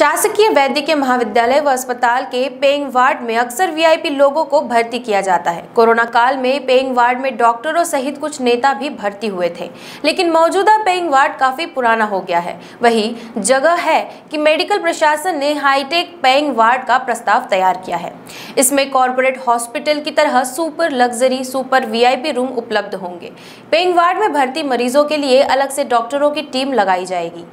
शासकीय वैद्यकीय महाविद्यालय व अस्पताल के पेइंग वार्ड में अक्सर वीआईपी लोगों को भर्ती किया जाता है कोरोना काल में पेइंग वार्ड में डॉक्टरों सहित कुछ नेता भी भर्ती हुए थे लेकिन मौजूदा पेइंग वार्ड काफी पुराना हो गया है वही जगह है कि मेडिकल प्रशासन ने हाईटेक पेइंग वार्ड का प्रस्ताव तैयार किया है इसमें कॉरपोरेट हॉस्पिटल की तरह super luxury super V room उपलब्ध होंगे पेइंग वार्ड में भर्ती मरीजों के लिए अलग से डॉक्टरों की टीम लगाई जाएगी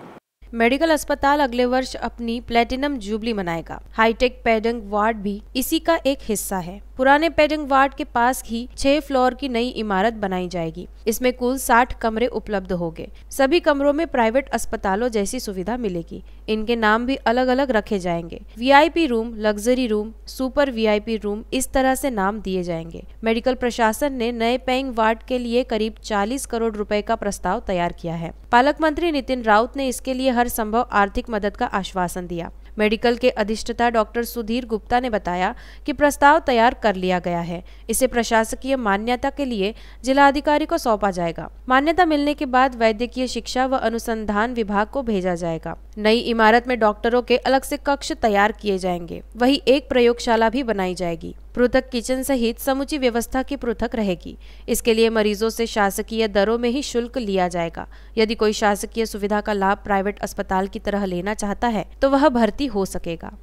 मेडिकल अस्पताल अगले वर्ष अपनी प्लेटिनम जुबली मनाएगा हाईटेक पेडंग वार्ड भी इसी का एक हिस्सा है पुराने पेडंग वार्ड के पास ही छह फ्लोर की नई इमारत बनाई जाएगी इसमें कुल साठ कमरे उपलब्ध होंगे सभी कमरों में प्राइवेट अस्पतालों जैसी सुविधा मिलेगी इनके नाम भी अलग अलग रखे जाएंगे VIP room luxury room super VIP room इस तरह से नाम दिए जाएंगे मेडिकल प्रशासन ने नए पेइंग वार्ड के लिए करीब चालीस करोड़ रूपए का प्रस्ताव तैयार किया है पालक मंत्री नितिन राउत ने इसके लिए हर हर संभव आर्थिक मदद का आश्वासन दिया मेडिकल के अधिष्ठता डॉक्टर सुधीर गुप्ता ने बताया कि प्रस्ताव तैयार कर लिया गया है इसे प्रशासकीय मान्यता के लिए जिलाधिकारी को सौंपा जाएगा मान्यता मिलने के बाद वैद्यकीय शिक्षा व अनुसंधान विभाग को भेजा जाएगा नई इमारत में डॉक्टरों के अलग से कक्ष तैयार किए जाएंगे वही एक प्रयोगशाला भी बनाई जाएगी पृथक किचन सहित समुची व्यवस्था की पृथक रहेगी इसके लिए मरीजों से शासकीय दरों में ही शुल्क लिया जाएगा यदि कोई शासकीय सुविधा का लाभ प्राइवेट अस्पताल की तरह लेना चाहता है तो वह भर्ती हो सकेगा